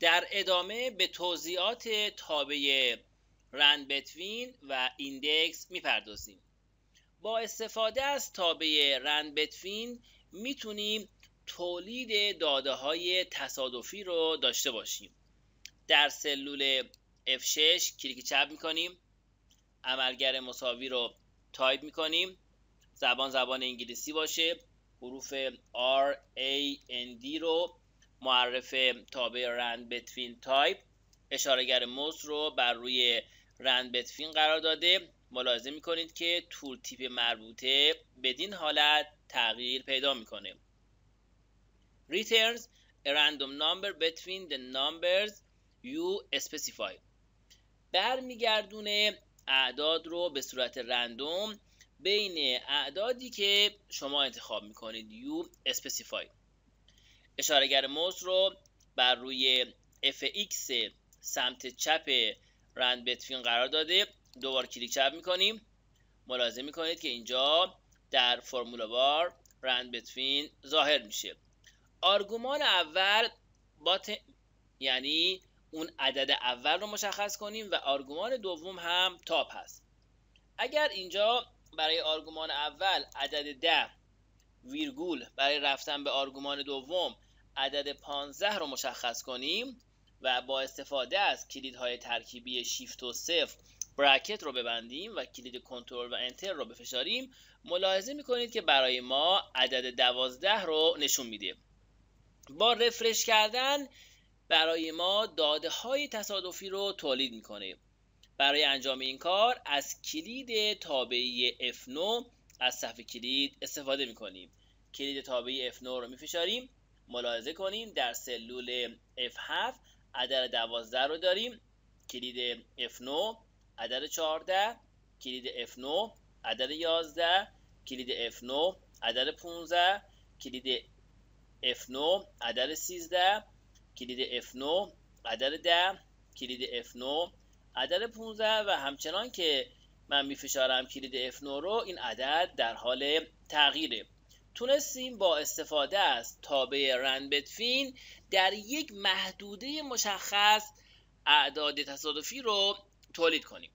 در ادامه به توضیحات تابع رند بتوین و ایندکس میپردازیم با استفاده از تابع رند بتوین میتونیم تولید داده های تصادفی رو داشته باشیم در سلول F6 کلیک چپ میکنیم عملگر مساوی رو تایپ میکنیم زبان زبان انگلیسی باشه حروف R, A, N, D رو معرف تابع رند بتوین تایپ اشارهگر موس رو بر روی رند بتوین قرار داده ملاحظه میکنید که تور تیپ مربوطه بدین حالت تغییر پیدا میکنه returns a random number between the numbers you specify برمیگردونه اعداد رو به صورت رندوم بین اعدادی که شما انتخاب میکنید you specify اشارگر موز رو بر روی fx سمت چپ رند بتوین قرار داده دوبار کلیک چپ میکنیم ملاحظه میکنید که اینجا در فرمولا بار رند بتوین ظاهر میشه آرگومان اول با یعنی اون عدد اول رو مشخص کنیم و آرگومان دوم هم تاپ هست اگر اینجا برای آرگومان اول عدد ده ویرگول برای رفتن به آرگومان دوم عدد 15 رو مشخص کنیم و با استفاده از کلیدهای ترکیبی شیفت و صفر برکت رو ببندیم و کلید کنترل و انتر رو بفشاریم ملاحظه میکنید که برای ما عدد 12 رو نشون میده با رفرش کردن برای ما داده های تصادفی رو تولید میکنه برای انجام این کار از کلید تابعی F9 از صفحه کلید استفاده میکنیم کلید تابعی F9 رو میفشاریم ملاحظه کنیم در سلول F7 عدد 12 رو داریم کلید F9 عدد 14 کلید F9 عدد 11 کلید F9 عدد 15 کلید F9 عدد 13 کلید F9 عدد 10 کلید F9 عدد 15 و همچنان که من میفشارم کلید F9 رو این عدد در حال تغییره تونستیم با استفاده از تابع رنبتفین در یک محدوده مشخص اعداد تصادفی رو تولید کنیم